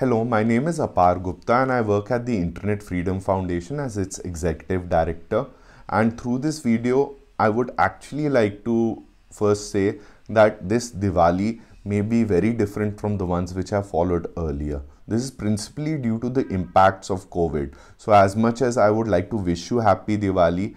Hello, my name is Apar Gupta and I work at the Internet Freedom Foundation as its Executive Director. And through this video, I would actually like to first say that this Diwali may be very different from the ones which I followed earlier. This is principally due to the impacts of COVID. So as much as I would like to wish you happy Diwali,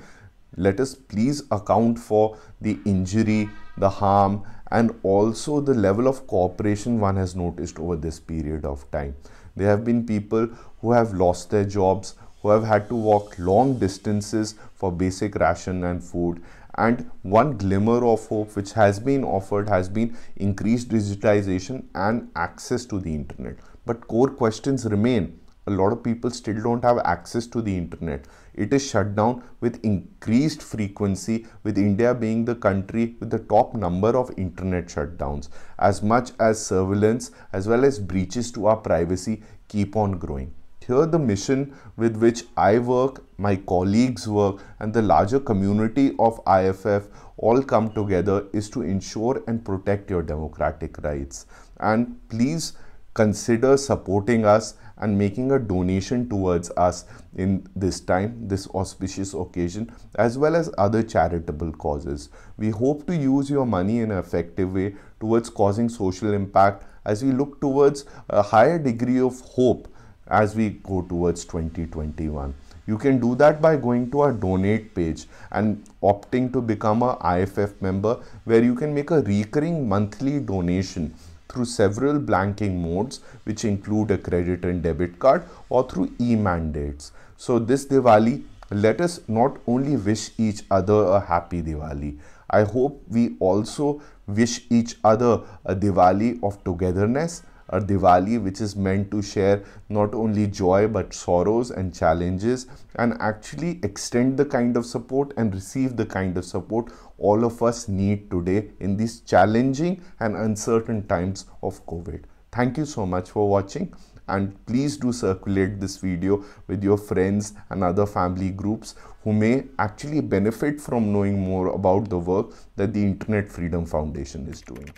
let us please account for the injury, the harm and also the level of cooperation one has noticed over this period of time. There have been people who have lost their jobs, who have had to walk long distances for basic ration and food and one glimmer of hope which has been offered has been increased digitization and access to the internet but core questions remain a lot of people still don't have access to the internet. It is shut down with increased frequency, with India being the country with the top number of internet shutdowns. As much as surveillance, as well as breaches to our privacy, keep on growing. Here, the mission with which I work, my colleagues work, and the larger community of IFF all come together is to ensure and protect your democratic rights. And please consider supporting us and making a donation towards us in this time, this auspicious occasion, as well as other charitable causes. We hope to use your money in an effective way towards causing social impact as we look towards a higher degree of hope as we go towards 2021. You can do that by going to our donate page and opting to become a IFF member where you can make a recurring monthly donation through several blanking modes which include a credit and debit card or through e-mandates. So this Diwali, let us not only wish each other a happy Diwali, I hope we also wish each other a Diwali of togetherness, a Diwali which is meant to share not only joy but sorrows and challenges and actually extend the kind of support and receive the kind of support all of us need today in these challenging and uncertain times of COVID. Thank you so much for watching and please do circulate this video with your friends and other family groups who may actually benefit from knowing more about the work that the Internet Freedom Foundation is doing.